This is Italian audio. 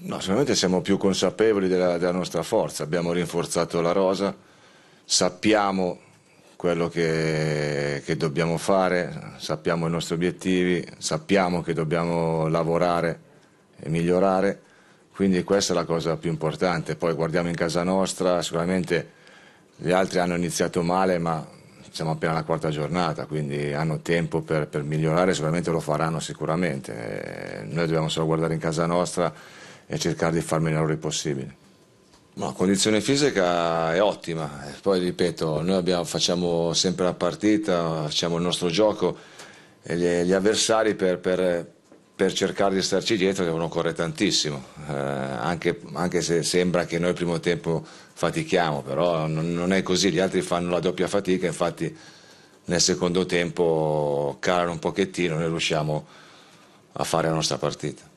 No, sicuramente siamo più consapevoli della, della, nostra forza, abbiamo rinforzato la rosa, sappiamo quello che, che, dobbiamo fare, sappiamo i nostri obiettivi, sappiamo che dobbiamo lavorare e migliorare, quindi questa è la cosa più importante. Poi guardiamo in casa nostra, sicuramente gli altri hanno iniziato male, ma siamo appena alla quarta giornata, quindi hanno tempo per, per migliorare, sicuramente lo faranno sicuramente. Eh, noi dobbiamo solo guardare in casa nostra e cercare di far meno errori possibili. La condizione fisica è ottima, eh, poi ripeto, noi abbiamo, facciamo sempre la partita, facciamo il nostro gioco e gli, gli avversari per, per, per, cercare di starci dietro devono correre tantissimo, eh, anche, anche, se sembra che noi il primo tempo fatichiamo, però non, non è così, gli altri fanno la doppia fatica, infatti nel secondo tempo calano un pochettino, noi riusciamo a fare la nostra partita.